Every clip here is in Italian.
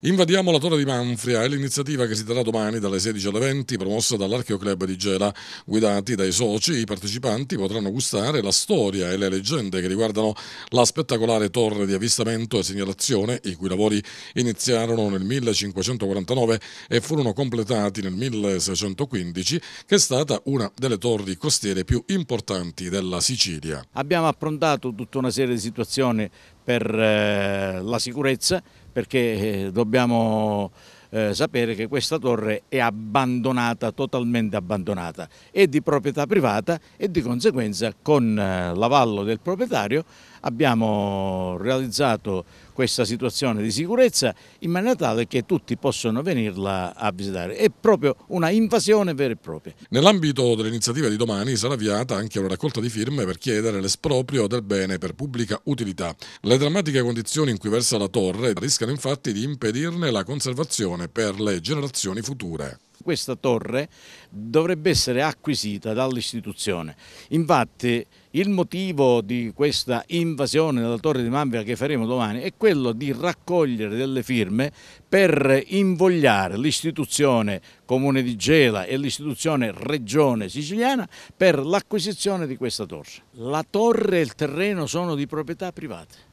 Invadiamo la Torre di Manfria, è l'iniziativa che si terrà domani dalle 16 alle 20, promossa dall'Archeoclub di Gela. Guidati dai soci, i partecipanti potranno gustare la storia e le leggende che riguardano la spettacolare torre di avvistamento e segnalazione, i cui lavori iniziarono nel 1549 e furono completati nel 1615, che è stata una delle torri costiere più importanti della Sicilia. Abbiamo approntato tutta una serie di situazioni per eh, la sicurezza perché eh, dobbiamo eh, sapere che questa torre è abbandonata, totalmente abbandonata, è di proprietà privata e di conseguenza con eh, l'avallo del proprietario abbiamo realizzato questa situazione di sicurezza in maniera tale che tutti possono venirla a visitare. È proprio una invasione vera e propria. Nell'ambito dell'iniziativa di domani sarà avviata anche una raccolta di firme per chiedere l'esproprio del bene per pubblica utilità. Le drammatiche condizioni in cui versa la torre rischiano infatti di impedirne la conservazione attenzione per le generazioni future questa torre dovrebbe essere acquisita dall'istituzione. Infatti il motivo di questa invasione della torre di Manvia che faremo domani è quello di raccogliere delle firme per invogliare l'istituzione Comune di Gela e l'istituzione Regione Siciliana per l'acquisizione di questa torre. La torre e il terreno sono di proprietà private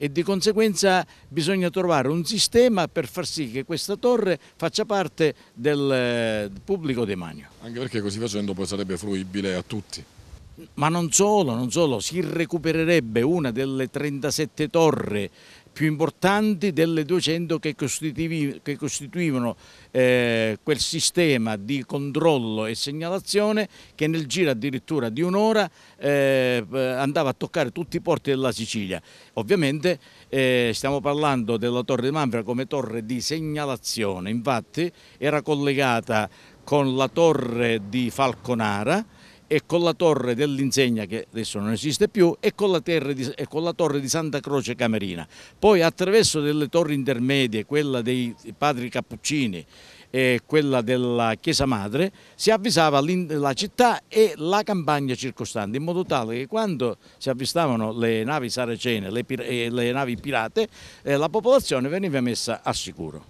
e di conseguenza bisogna trovare un sistema per far sì che questa torre faccia parte del eh, pubblico demanio. Anche perché così facendo poi sarebbe fruibile a tutti. Ma non solo, non solo, si recupererebbe una delle 37 torre più importanti delle 200 che, che costituivano eh, quel sistema di controllo e segnalazione che nel giro addirittura di un'ora eh, andava a toccare tutti i porti della Sicilia. Ovviamente eh, stiamo parlando della Torre di Manfra come torre di segnalazione, infatti era collegata con la torre di Falconara, e con la torre dell'insegna che adesso non esiste più e con, la di, e con, la torre di Santa Croce Camerina. Poi attraverso delle torri intermedie, quella dei padri Cappuccini e quella della Chiesa Madre, si avvisava la città e la campagna circostante, in modo tale che quando si avvistavano le navi saracene, le, le navi pirate, eh, la popolazione veniva messa a sicuro.